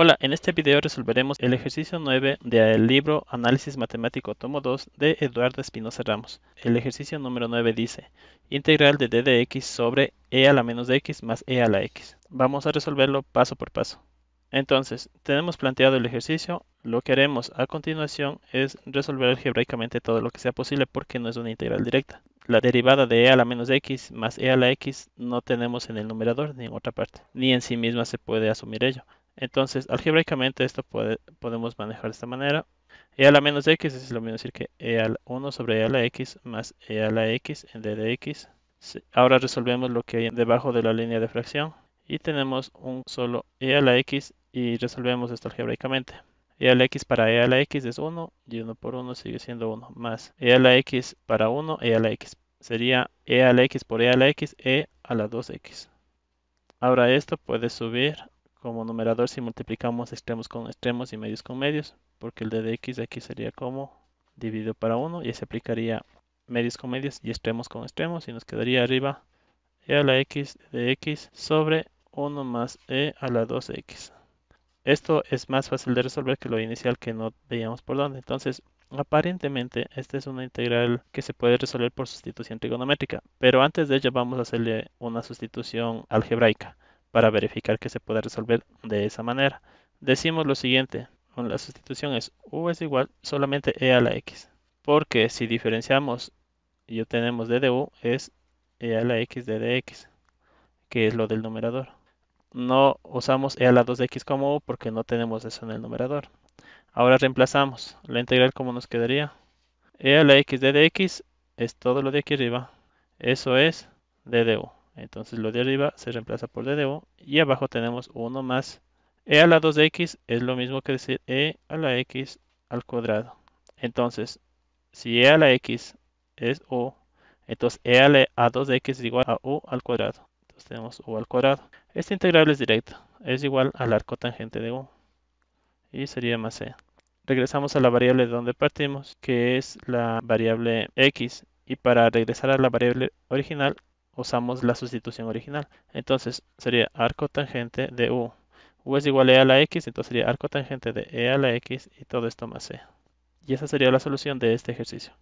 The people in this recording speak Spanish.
Hola, en este video resolveremos el ejercicio 9 del libro Análisis Matemático Tomo 2 de Eduardo Espinosa Ramos. El ejercicio número 9 dice, integral de d de x sobre e a la menos de x más e a la x. Vamos a resolverlo paso por paso. Entonces, tenemos planteado el ejercicio, lo que haremos a continuación es resolver algebraicamente todo lo que sea posible porque no es una integral directa. La derivada de e a la menos x más e a la x no tenemos en el numerador ni en otra parte, ni en sí misma se puede asumir ello. Entonces, algebraicamente esto podemos manejar de esta manera. E a la menos x es lo mismo decir que e a la 1 sobre e a la x más e a la x en d de x. Ahora resolvemos lo que hay debajo de la línea de fracción y tenemos un solo e a la x y resolvemos esto algebraicamente. E a la x para e a la x es 1 y 1 por 1 sigue siendo 1 más e a la x para 1 e a la x. Sería e a la x por e a la x e a la 2x. Ahora esto puede subir como numerador si multiplicamos extremos con extremos y medios con medios, porque el d de x de aquí sería como dividido para 1 y se aplicaría medios con medios y extremos con extremos y nos quedaría arriba e a la x de x sobre 1 más e a la 2x. Esto es más fácil de resolver que lo inicial que no veíamos por dónde. Entonces, aparentemente, esta es una integral que se puede resolver por sustitución trigonométrica, pero antes de ello vamos a hacerle una sustitución algebraica para verificar que se puede resolver de esa manera. Decimos lo siguiente, con la sustitución es u es igual solamente e a la x, porque si diferenciamos y obtenemos d de u es e a la x d de x, que es lo del numerador. No usamos e a la 2x como u porque no tenemos eso en el numerador. Ahora reemplazamos la integral como nos quedaría. e a la x d de x es todo lo de aquí arriba. Eso es d de u. Entonces lo de arriba se reemplaza por de u. y abajo tenemos 1 más e a la 2x es lo mismo que decir e a la x al cuadrado. Entonces, si e a la x es u, entonces e a la a 2x es igual a u al cuadrado. Entonces tenemos u al cuadrado. Esta integral es directa, es igual al arco tangente de u. Y sería más e. Regresamos a la variable de donde partimos, que es la variable x. Y para regresar a la variable original usamos la sustitución original. Entonces sería arco tangente de U. U es igual a E a la X, entonces sería arco tangente de E a la X y todo esto más C. E. Y esa sería la solución de este ejercicio.